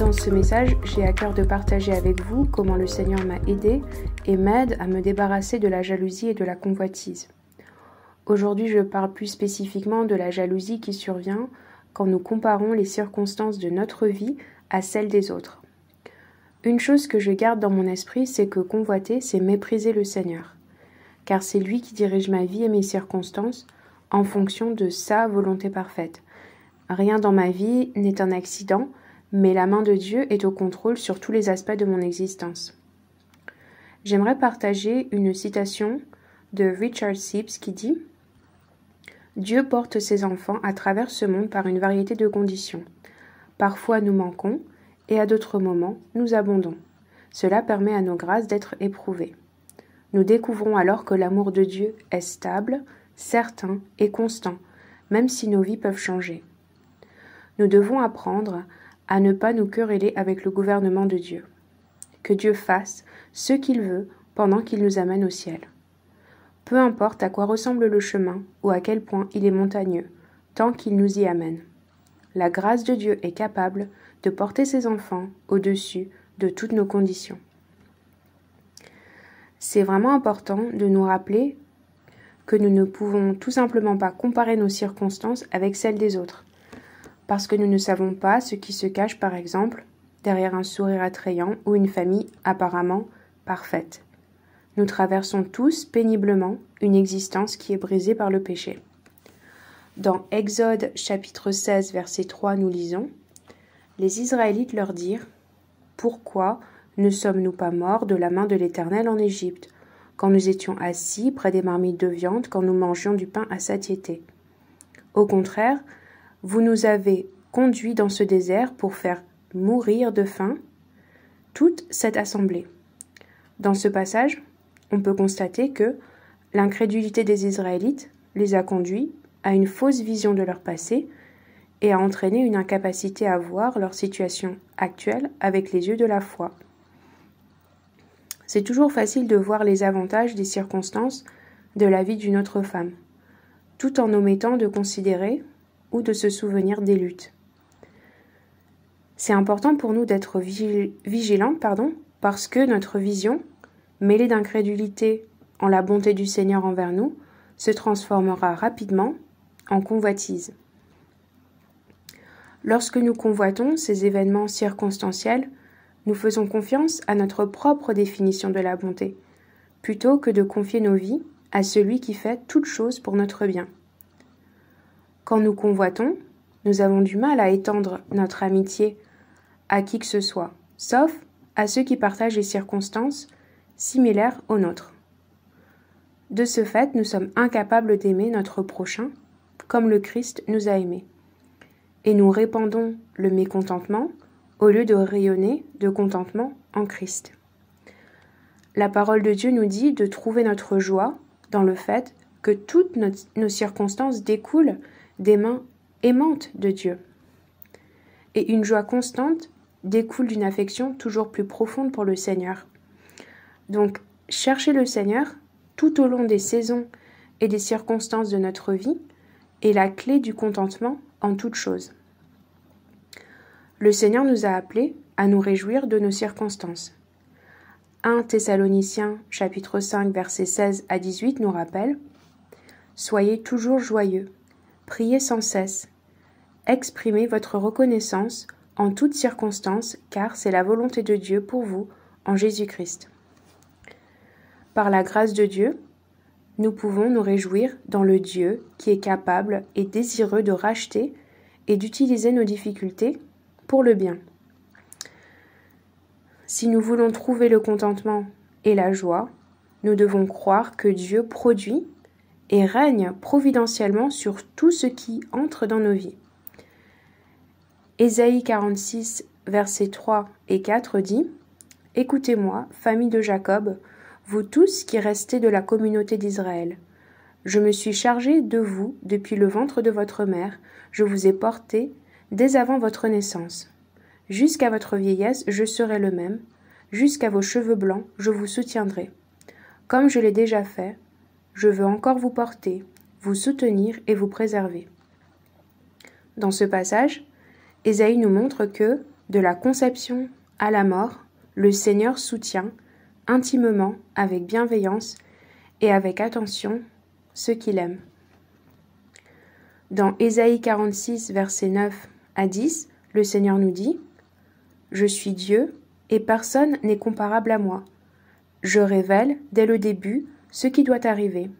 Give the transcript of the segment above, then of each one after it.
Dans ce message, j'ai à cœur de partager avec vous comment le Seigneur m'a aidé et m'aide à me débarrasser de la jalousie et de la convoitise. Aujourd'hui, je parle plus spécifiquement de la jalousie qui survient quand nous comparons les circonstances de notre vie à celles des autres. Une chose que je garde dans mon esprit, c'est que convoiter, c'est mépriser le Seigneur, car c'est lui qui dirige ma vie et mes circonstances en fonction de sa volonté parfaite. Rien dans ma vie n'est un accident, mais la main de Dieu est au contrôle sur tous les aspects de mon existence. J'aimerais partager une citation de Richard Sibbs qui dit Dieu porte ses enfants à travers ce monde par une variété de conditions. Parfois nous manquons, et à d'autres moments nous abondons. Cela permet à nos grâces d'être éprouvées. Nous découvrons alors que l'amour de Dieu est stable, certain et constant, même si nos vies peuvent changer. Nous devons apprendre à ne pas nous quereller avec le gouvernement de Dieu. Que Dieu fasse ce qu'il veut pendant qu'il nous amène au ciel. Peu importe à quoi ressemble le chemin ou à quel point il est montagneux, tant qu'il nous y amène. La grâce de Dieu est capable de porter ses enfants au-dessus de toutes nos conditions. C'est vraiment important de nous rappeler que nous ne pouvons tout simplement pas comparer nos circonstances avec celles des autres parce que nous ne savons pas ce qui se cache par exemple derrière un sourire attrayant ou une famille apparemment parfaite. Nous traversons tous péniblement une existence qui est brisée par le péché. Dans Exode chapitre 16 verset 3 nous lisons Les Israélites leur dirent Pourquoi ne sommes-nous pas morts de la main de l'Éternel en Égypte quand nous étions assis près des marmites de viande quand nous mangeions du pain à satiété Au contraire, vous nous avez conduits dans ce désert pour faire mourir de faim toute cette assemblée. Dans ce passage, on peut constater que l'incrédulité des Israélites les a conduits à une fausse vision de leur passé et a entraîné une incapacité à voir leur situation actuelle avec les yeux de la foi. C'est toujours facile de voir les avantages des circonstances de la vie d'une autre femme, tout en omettant de considérer ou de se souvenir des luttes. C'est important pour nous d'être vigilants pardon, parce que notre vision, mêlée d'incrédulité en la bonté du Seigneur envers nous, se transformera rapidement en convoitise. Lorsque nous convoitons ces événements circonstanciels, nous faisons confiance à notre propre définition de la bonté, plutôt que de confier nos vies à celui qui fait toutes choses pour notre bien. Quand nous convoitons, nous avons du mal à étendre notre amitié à qui que ce soit, sauf à ceux qui partagent des circonstances similaires aux nôtres. De ce fait, nous sommes incapables d'aimer notre prochain comme le Christ nous a aimés. Et nous répandons le mécontentement au lieu de rayonner de contentement en Christ. La parole de Dieu nous dit de trouver notre joie dans le fait que toutes nos circonstances découlent des mains aimantes de Dieu. Et une joie constante découle d'une affection toujours plus profonde pour le Seigneur. Donc, chercher le Seigneur tout au long des saisons et des circonstances de notre vie est la clé du contentement en toutes choses Le Seigneur nous a appelés à nous réjouir de nos circonstances. 1 Thessaloniciens chapitre 5 versets 16 à 18 nous rappelle Soyez toujours joyeux. Priez sans cesse. Exprimez votre reconnaissance en toutes circonstances, car c'est la volonté de Dieu pour vous en Jésus-Christ. Par la grâce de Dieu, nous pouvons nous réjouir dans le Dieu qui est capable et désireux de racheter et d'utiliser nos difficultés pour le bien. Si nous voulons trouver le contentement et la joie, nous devons croire que Dieu produit et règne providentiellement sur tout ce qui entre dans nos vies. Ésaïe 46, versets 3 et 4 dit Écoutez-moi, famille de Jacob, vous tous qui restez de la communauté d'Israël. Je me suis chargé de vous depuis le ventre de votre mère, je vous ai porté dès avant votre naissance. Jusqu'à votre vieillesse, je serai le même, jusqu'à vos cheveux blancs, je vous soutiendrai. Comme je l'ai déjà fait, je veux encore vous porter, vous soutenir et vous préserver. Dans ce passage, Ésaïe nous montre que, de la conception à la mort, le Seigneur soutient, intimement, avec bienveillance et avec attention, ceux qu'il aime. Dans Ésaïe 46, versets 9 à 10, le Seigneur nous dit Je suis Dieu, et personne n'est comparable à moi. Je révèle, dès le début, ce qui doit arriver,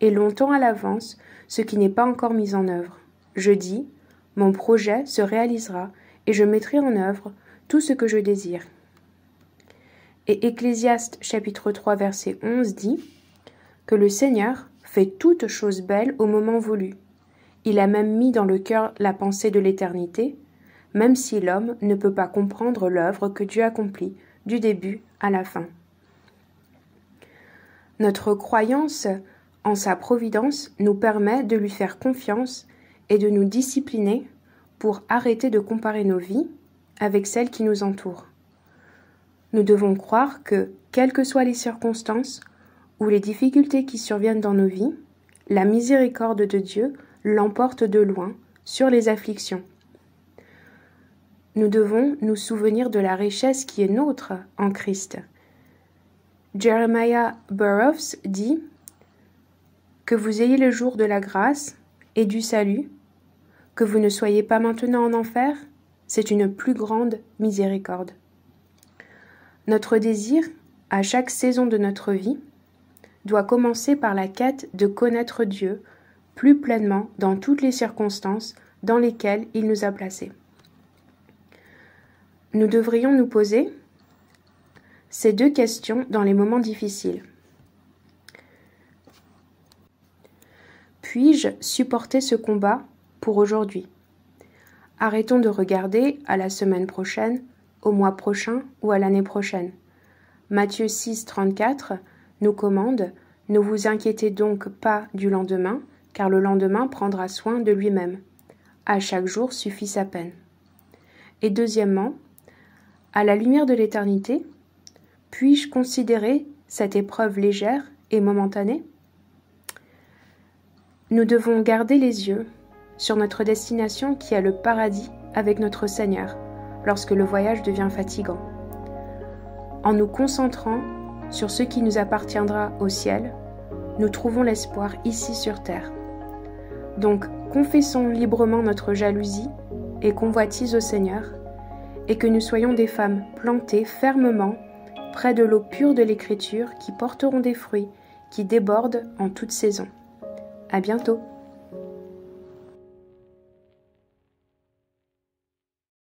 et longtemps à l'avance ce qui n'est pas encore mis en œuvre. Je dis Mon projet se réalisera, et je mettrai en œuvre tout ce que je désire. Et Ecclésiaste chapitre 3 verset 11 dit que le Seigneur fait toute chose belle au moment voulu. Il a même mis dans le cœur la pensée de l'éternité, même si l'homme ne peut pas comprendre l'œuvre que Dieu accomplit du début à la fin. Notre croyance en sa providence nous permet de lui faire confiance et de nous discipliner pour arrêter de comparer nos vies avec celles qui nous entourent. Nous devons croire que, quelles que soient les circonstances ou les difficultés qui surviennent dans nos vies, la miséricorde de Dieu l'emporte de loin sur les afflictions. Nous devons nous souvenir de la richesse qui est nôtre en Christ Jeremiah Burroughs dit Que vous ayez le jour de la grâce et du salut, que vous ne soyez pas maintenant en enfer, c'est une plus grande miséricorde. Notre désir, à chaque saison de notre vie, doit commencer par la quête de connaître Dieu plus pleinement dans toutes les circonstances dans lesquelles il nous a placés. Nous devrions nous poser ces deux questions dans les moments difficiles. Puis-je supporter ce combat pour aujourd'hui Arrêtons de regarder à la semaine prochaine, au mois prochain ou à l'année prochaine. Matthieu 6, 34 nous commande Ne vous inquiétez donc pas du lendemain, car le lendemain prendra soin de lui-même. À chaque jour suffit sa peine. Et deuxièmement, à la lumière de l'éternité, puis-je considérer cette épreuve légère et momentanée Nous devons garder les yeux sur notre destination qui est le paradis avec notre Seigneur lorsque le voyage devient fatigant. En nous concentrant sur ce qui nous appartiendra au ciel, nous trouvons l'espoir ici sur terre. Donc confessons librement notre jalousie et convoitise au Seigneur, et que nous soyons des femmes plantées fermement près de l'eau pure de l'Écriture qui porteront des fruits, qui débordent en toute saison. À bientôt!